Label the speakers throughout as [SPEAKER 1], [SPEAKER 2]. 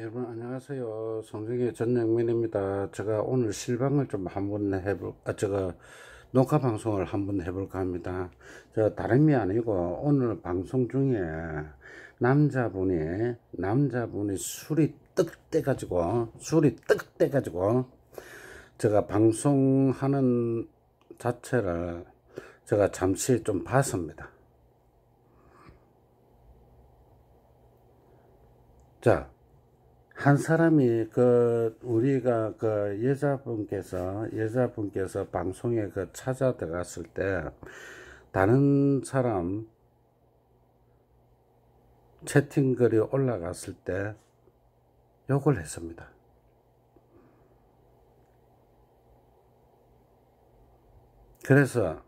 [SPEAKER 1] 여러분 안녕하세요. 성경의 전영민입니다. 제가 오늘 실방을 좀 한번 해볼, 아, 제가 녹화 방송을 한번 해볼까 합니다. 저 다름이 아니고 오늘 방송 중에 남자분이 남자분이 술이 떡대 가지고 술이 떡대 가지고 제가 방송하는 자체를 제가 잠시 좀 봤습니다. 자, 한 사람이 그 우리가 그 여자분께서 여자분께서 방송에 그 찾아 들어갔을 때 다른 사람 채팅글이 올라갔을 때 욕을 했습니다. 그래서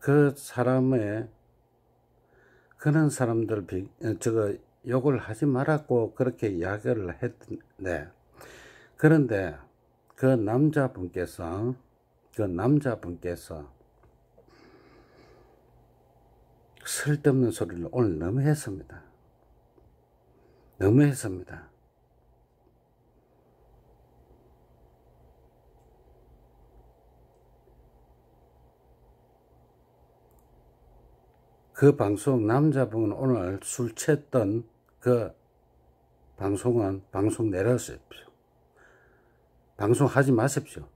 [SPEAKER 1] 그 사람의 그런 사람들 저거 욕을 하지 말았고 그렇게 이야기를 했는데 그런데 그 남자분께서 그 남자분께서 쓸데없는 소리를 오늘 너무 했습니다. 너무 했습니다. 그 방송 남자분은 오늘 술 취했던 그 방송은 방송 내려십시오. 방송하지 마십시오.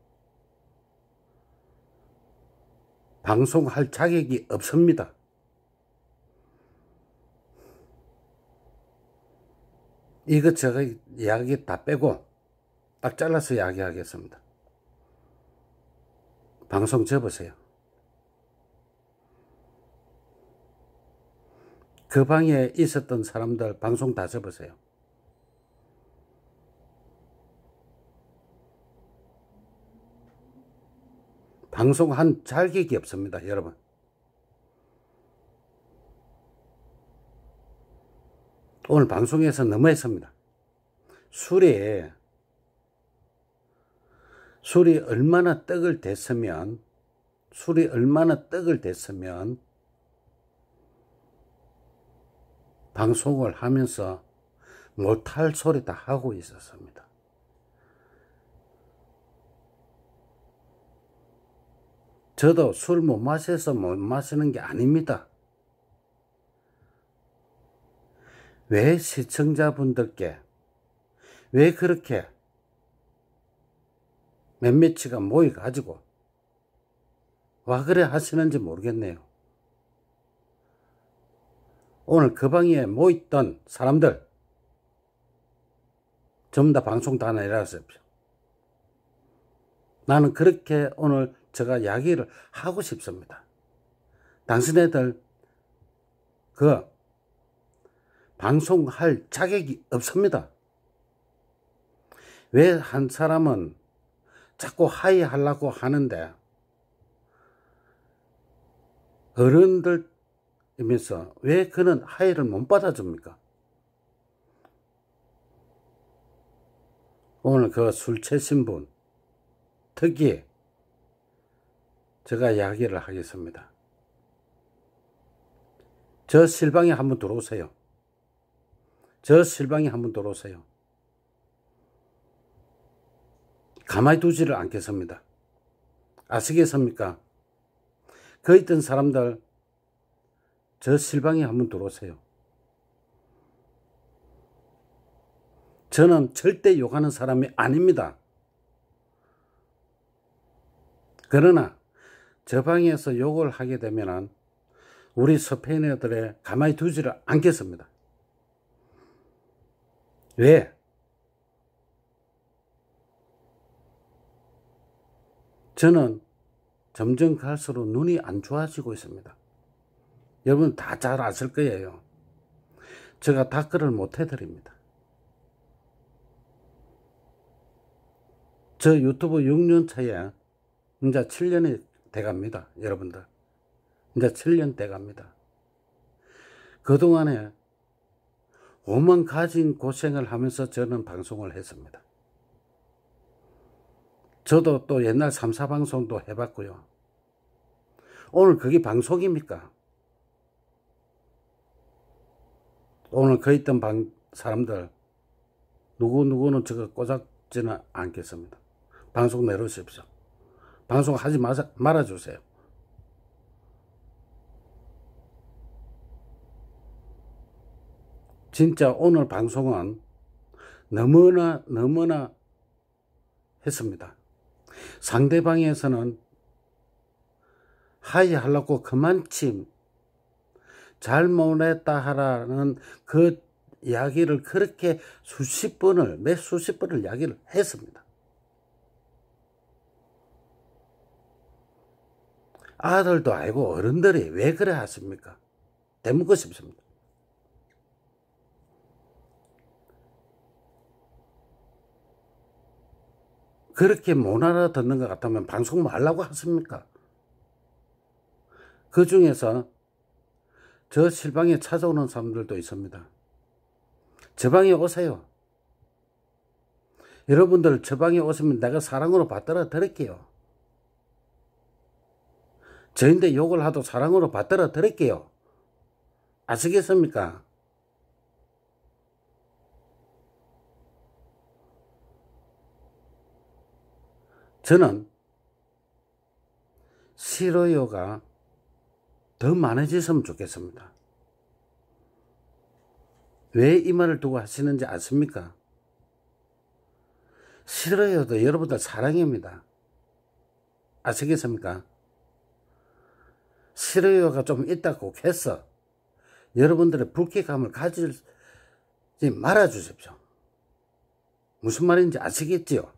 [SPEAKER 1] 방송할 자격이 없습니다. 이것저것 이야기 다 빼고 딱 잘라서 이야기하겠습니다. 방송 접으세요. 그 방에 있었던 사람들 방송 다 접으세요. 방송 한 잘객이 없습니다, 여러분. 오늘 방송에서 너무했습니다. 술에 술이 얼마나 떡을 댔으면 술이 얼마나 떡을 댔으면 방송을 하면서 못할 소리 다 하고 있었습니다. 저도 술 못 마셔서 못 마시는 게 아닙니다. 왜 시청자분들께 왜 그렇게 몇몇이가 모여가지고 와 그래 하시는지 모르겠네요. 오늘 그 방에 모였던 뭐 사람들 전부 다 방송 다 내려왔어요. 나는 그렇게 오늘 제가 이야기를 하고 싶습니다. 당신애들 그 방송할 자격이 없습니다. 왜 한 사람은 자꾸 하이하려고 하는데 어른들 이면서 왜 그는 하이를 못 받아줍니까? 오늘 그술 채신 분 특이에 제가 이야기를 하겠습니다. 저 실방에 한번 들어오세요. 저 실방에 한번 들어오세요. 가만히 두지를 않겠습니다. 아시겠습니까? 그 있던 사람들 저 실방에 한번 들어오세요. 저는 절대 욕하는 사람이 아닙니다. 그러나 저 방에서 욕을 하게 되면 우리 스페인어들에 가만히 두지를 않겠습니다. 왜? 저는 점점 갈수록 눈이 안 좋아지고 있습니다. 여러분 다 잘 아실 거예요. 제가 답글을 못 해드립니다. 저 유튜브 6년 차에 이제 7년이 돼갑니다. 여러분들. 이제 7년 돼갑니다. 그동안에 오만 가진 고생을 하면서 저는 방송을 했습니다. 저도 또 옛날 3, 4방송도 해봤고요. 오늘 그게 방송입니까? 오늘 거 있던 방 사람들 누구누구는 제가 꽂았지는 않겠습니다. 방송 내려오십시오 방송 하지 마사, 말아주세요. 진짜 오늘 방송은 너무나 너무나 했습니다. 상대방에서는 하이 하려고 그만침 잘못했다 하라는 그 이야기를 그렇게 수십 번을 몇 수십 번을 이야기를 했습니다. 아들도 알고 어른들이 왜 그래 하십니까? 대묻고 싶습니다. 그렇게 못 알아듣는 것 같으면 방송 말라고 하십니까? 그 중에서 저 실방에 찾아오는 사람들도 있습니다. 저 방에 오세요. 여러분들 저 방에 오시면 내가 사랑으로 받들어 드릴게요. 저인데 욕을 하도 사랑으로 받들어 드릴게요. 아시겠습니까? 저는 싫어요가 더 많아졌으면 좋겠습니다. 왜 이 말을 두고 하시는지 아십니까? 싫어요도 여러분들 사랑입니다. 아시겠습니까? 싫어요가 좀 있다고 해서 여러분들의 불쾌감을 가지지 말아주십시오. 무슨 말인지 아시겠지요?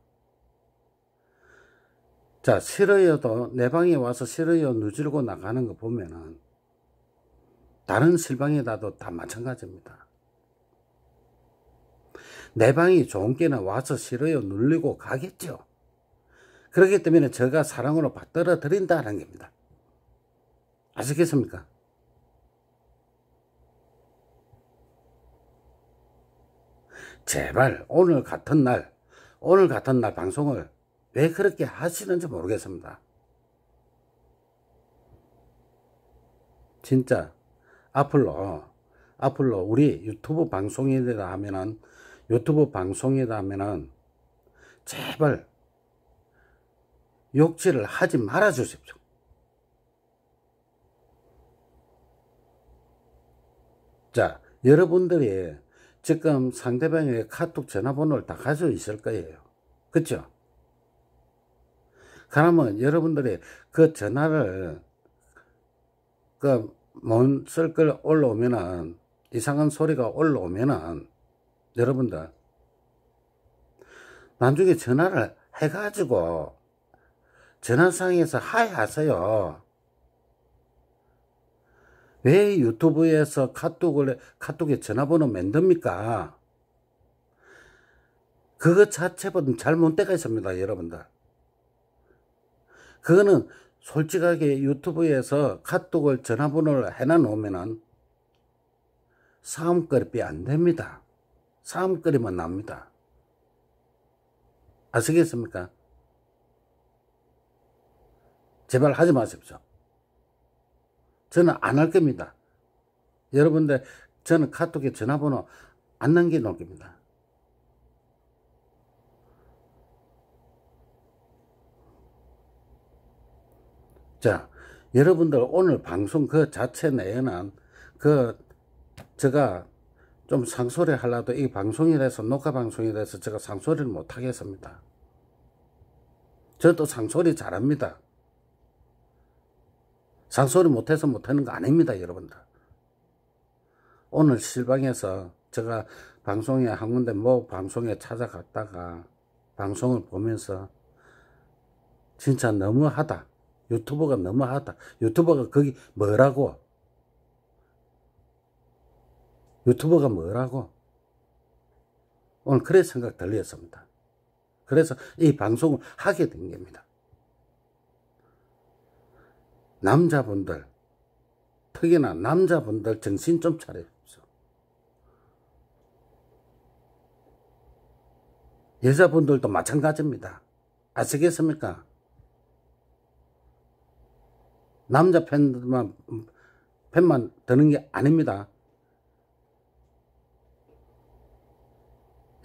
[SPEAKER 1] 자, 싫어요도 내 방에 와서 싫어요 누르고 나가는 거 보면은 다른 실방에다도 다 마찬가지입니다. 내 방이 좋은 게나 와서 싫어요 눌리고 가겠죠. 그렇기 때문에 제가 사랑으로 받들어 드린다는 겁니다. 아시겠습니까? 제발 오늘 같은 날 오늘 같은 날 방송을 왜 그렇게 하시는지 모르겠습니다. 진짜 앞으로 앞으로 우리 유튜브 방송이라 하면은 유튜브 방송이라 하면은 제발 욕질을 하지 말아 주십시오. 자, 여러분들이 지금 상대방의 카톡 전화번호를 다 가지고 있을 거예요. 그쵸? 그러면 여러분들이 그 전화를 그못쓸걸 올라오면은 이상한 소리가 올라오면은 여러분들 나중에 전화를 해가지고 전화상에서 하이 하세요. 왜 유튜브에서 카톡을 카톡에 전화번호 만듭니까? 그거 자체보다 잘못되가 있습니다, 여러분들. 그거는 솔직하게 유튜브에서 카톡을 전화번호를 해놔 놓으면은 싸움거리비 안 됩니다. 싸움거리만 납니다. 아시겠습니까? 제발 하지 마십시오. 저는 안 할 겁니다. 여러분들 저는 카톡에 전화번호 안 남겨 놓을 겁니다. 자, 여러분들 오늘 방송 그 자체 내에는 그 제가 좀상소리 하려도 이 방송이라서 녹화 방송이라서 제가 상소를 리못 하겠습니다. 저도 상소리 잘합니다. 상소리 못해서 못하는 거 아닙니다, 여러분들. 오늘 실방에서 제가 방송에 한 군데 뭐 방송에 찾아갔다가 방송을 보면서 진짜 너무하다. 유튜버가 너무하다. 유튜버가 거기 뭐라고? 유튜버가 뭐라고? 오늘 그래 생각 들렸습니다. 그래서 이 방송을 하게 된 겁니다. 남자분들, 특히나 남자분들 정신 좀 차려주십시오. 여자분들도 마찬가지입니다. 아시겠습니까? 남자 팬만, 팬만 드는 게 아닙니다.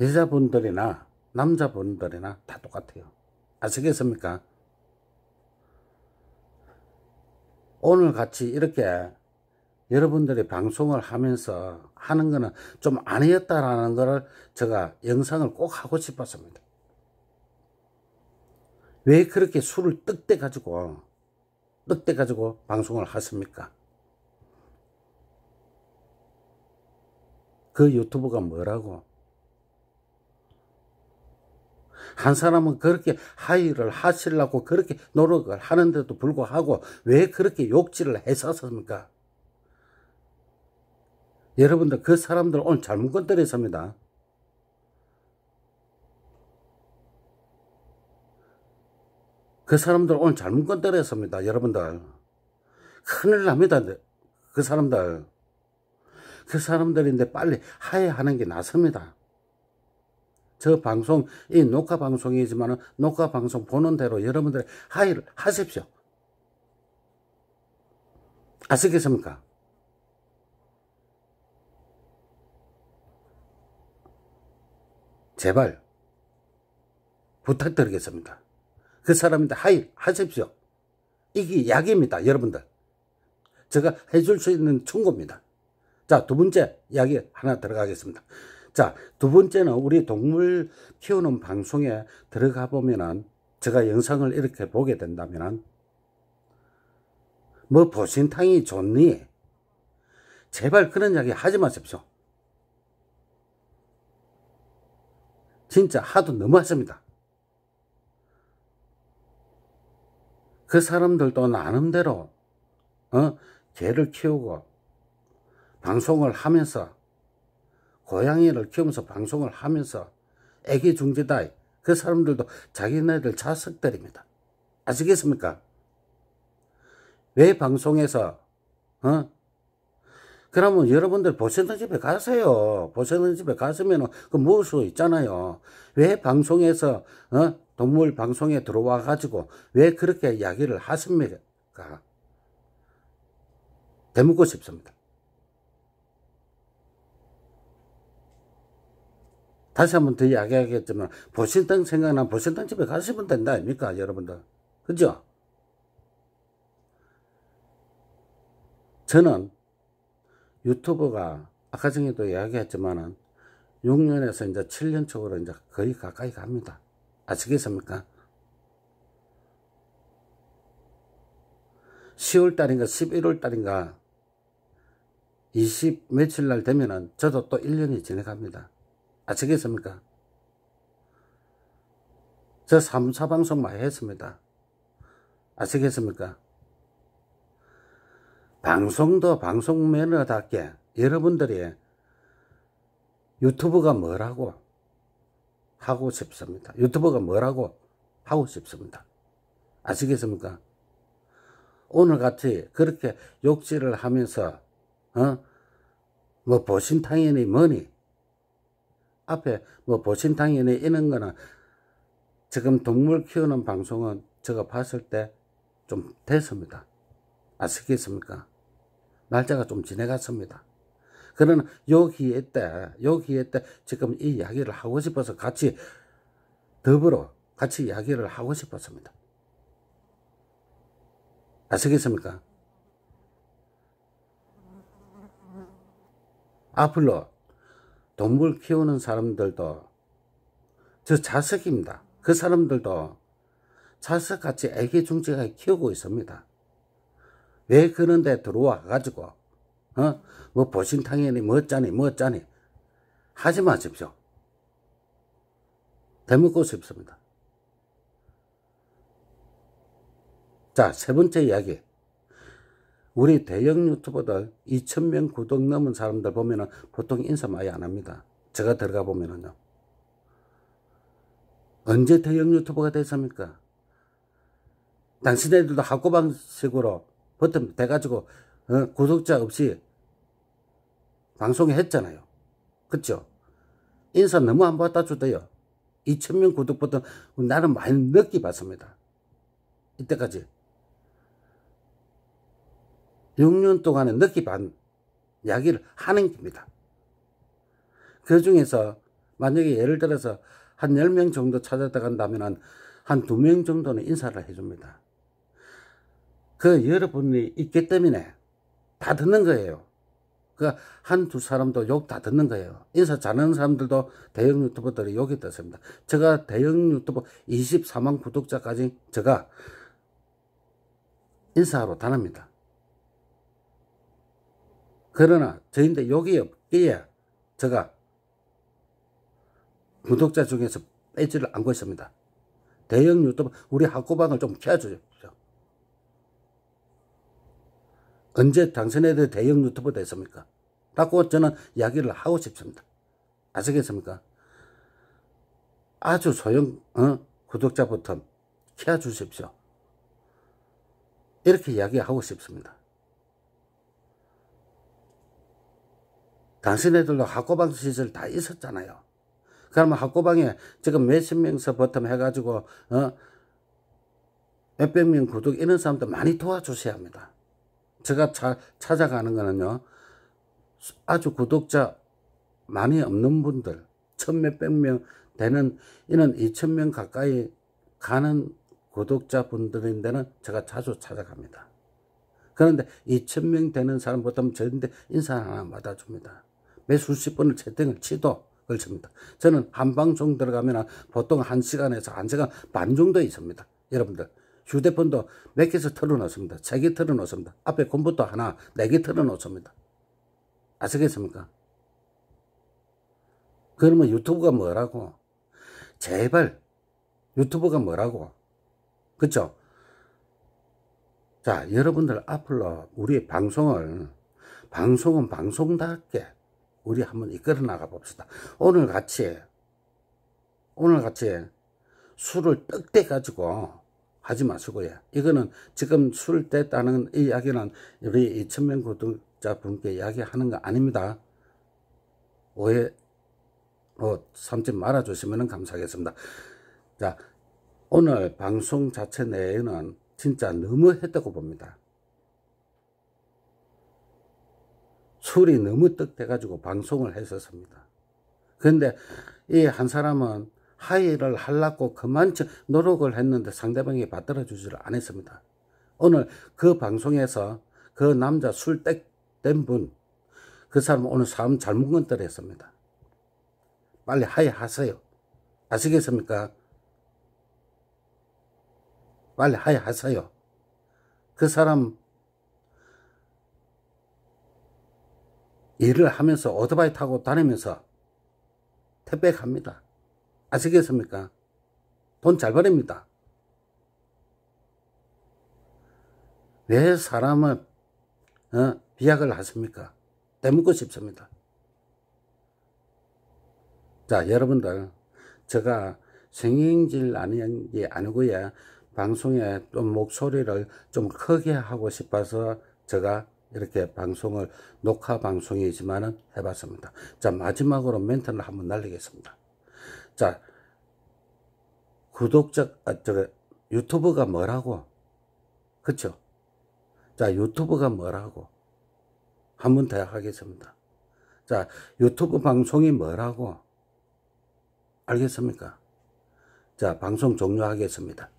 [SPEAKER 1] 여자분들이나 남자분들이나 다 똑같아요. 아시겠습니까? 오늘 같이 이렇게 여러분들이 방송을 하면서 하는 거는 좀 아니었다라는 거를 제가 영상을 꼭 하고 싶었습니다. 왜 그렇게 술을 뜩대 가지고 늑대 가지고 방송을 하십니까? 그 유튜브가 뭐라고? 한 사람은 그렇게 하의를 하시려고 그렇게 노력을 하는데도 불구하고 왜 그렇게 욕지를 했었습니까? 여러분들 그 사람들 오늘 잘못 건드렸습니다. 그 사람들 오늘 잘못 건드렸습니다. 여러분들. 큰일 납니다. 그 사람들. 그 사람들인데 빨리 하해하는 게 낫습니다. 저 방송, 이 녹화 방송이지만 은 녹화 방송 보는 대로 여러분들 하해를 하십시오. 아시겠습니까? 제발 부탁드리겠습니다. 그 사람인데 하이 하십시오. 이게 약입니다. 여러분들. 제가 해줄 수 있는 충고입니다. 자, 두 번째 이야기 하나 들어가겠습니다. 자, 두 번째는 우리 동물 키우는 방송에 들어가 보면은 제가 영상을 이렇게 보게 된다면은 뭐 보신탕이 좋니? 제발 그런 이야기 하지 마십시오. 진짜 하도 너무하습니다 그 사람들도 나름대로 어? 개를 키우고 방송을 하면서 고양이를 키우면서 방송을 하면서 애기 중지다그 사람들도 자기네들 자석들입니다 아시겠습니까? 왜 방송에서 어? 그러면 여러분들 보세는 집에 가세요. 보세는 집에 가시면 그 모을 수 있잖아요. 왜 방송에서 어? 동물 방송에 들어와 가지고 왜 그렇게 이야기를 하십니까? 대묻고 싶습니다. 다시 한번 더 이야기하겠지만 보신탕 생각나 보신탕 집에 가시면 된다 아닙니까 여러분들 그죠? 저는 유튜브가 아까 전에도 이야기했지만은 6년에서 이제 7년 쪽으로 이제 거의 가까이 갑니다. 아시겠습니까? 10월달인가 11월달인가 20 며칠 날 되면은 저도 또 1년이 지나갑니다. 아시겠습니까? 저 3, 4방송 많이 했습니다. 아시겠습니까? 방송도 방송 매너답게 여러분들이 유튜브가 뭐라고 하고 싶습니다. 유튜브가 뭐라고 하고 싶습니다. 아시겠습니까? 오늘같이 그렇게 욕지를 하면서 어? 뭐 보신탕이니 뭐니 앞에 뭐 보신탕이니 이런 거는 지금 동물 키우는 방송은 제가 봤을 때 좀 됐습니다. 아시겠습니까? 날짜가 좀 지나갔습니다. 그러나 여기에 때, 여기에 때 지금 이 이야기를 하고 싶어서 같이 더불어 같이 이야기를 하고 싶었습니다. 아시겠습니까? 앞으로 동물 키우는 사람들도 저 자석입니다. 그 사람들도 자석같이 애기중지가 키우고 있습니다. 왜 그런데 들어와 가지고 어? 뭐 보신탕이니 뭐 짜니 뭐 짜니 하지 마십시오. 대묻고 싶습니다. 자, 세 번째 이야기. 우리 대형 유튜버들 2천명 구독 넘은 사람들 보면은 보통 인사 많이 안 합니다. 제가 들어가 보면은요. 언제 대형 유튜버가 됐습니까? 당신들도 학고방식으로 버튼 돼가지고 어? 구독자 없이 방송에 했잖아요. 그쵸? 인사 너무 안받아 주대요. 2천명 구독 버튼 나는 많이 늦게 봤습니다. 이때까지. 6년 동안에 늦게 반 이야기를 하는 겁니다. 그 중에서 만약에 예를 들어서 한 10명 정도 찾아다 간다면 한 2명 정도는 인사를 해줍니다. 그 여러분이 있기 때문에 다 듣는 거예요. 그 한 두 사람도 욕 다 듣는 거예요. 인사 잘하는 사람들도 대형 유튜버들이 욕이 듣습니다. 제가 대형 유튜버 24만 구독자까지 제가 인사하러 다닙니다. 그러나 저희한테 욕이 없기에 제가 구독자 중에서 빼지를 않고 있습니다. 대형 유튜버 우리 학고방을 좀키워주십시오 언제 당선해도 대형 유튜버 됐습니까? 라고 저는 이야기를 하고 싶습니다. 아시겠습니까? 아주 소형 어? 구독자 버튼 켜 주십시오. 이렇게 이야기하고 싶습니다. 당신애들도 학고방 시절 다 있었잖아요. 그러면 학고방에 지금 몇십 명서 버텀 해가지고 어? 몇백 명 구독 이런 사람도 많이 도와주셔야 합니다. 제가 차, 찾아가는 거는요. 아주 구독자 많이 없는 분들 천 몇 백 명 되는 이는 이천 명 가까이 가는 구독자 분들인데는 제가 자주 찾아갑니다. 그런데 이천 명 되는 사람 보다는 저한테 인사 하나 받아줍니다. 매 수십 번을 채팅을 치도 걸칩니다. 저는 한 방송 들어가면 보통 한 시간에서 한 시간 반 정도 있습니다. 여러분들 휴대폰도 몇 개씩 털어놓습니다. 세개 털어놓습니다. 앞에 컴퓨터 하나, 네개 털어놓습니다. 아시겠습니까? 그러면 유튜브가 뭐라고? 제발 유튜브가 뭐라고? 그쵸? 자, 여러분들 앞으로 우리 방송을, 방송은 방송답게 우리 한번 이끌어 나가 봅시다. 오늘 같이, 오늘 같이 술을 떡대 가지고 하지 마시고요. 이거는 지금 술 뗐다는 이야기는 우리 2천명 구독자분께 이야기하는 거 아닙니다. 오해 로 어, 삼지 말아주시면 감사하겠습니다. 자, 오늘 방송 자체 내에는 진짜 너무했다고 봅니다. 술이 너무 떡대가지고 방송을 했었습니다. 그런데 이 한 사람은 하이를 하려고 그만 노력을 했는데 상대방이 받들어주지를 않았습니다. 오늘 그 방송에서 그 남자 술뗀 분, 그 사람 오늘 사람 잘못 건드렸습니다. 빨리 하이 하세요. 아시겠습니까? 빨리 하이 하세요. 그 사람 일을 하면서 오토바이 타고 다니면서 택배갑니다. 아시겠습니까? 돈 잘 버립니다. 왜 사람은 어, 비약을 하십니까? 되묻고 싶습니다. 자 여러분들 제가 생행질 아닌 게 아니고요 방송에 좀 목소리를 좀 크게 하고 싶어서 제가 이렇게 방송을 녹화 방송이지만은 해봤습니다. 자 마지막으로 멘트를 한번 날리겠습니다. 자, 구독자, 아, 저, 유튜브가 뭐라고? 그쵸? 자, 유튜브가 뭐라고? 한 번 더 하겠습니다. 자, 유튜브 방송이 뭐라고? 알겠습니까? 자, 방송 종료하겠습니다.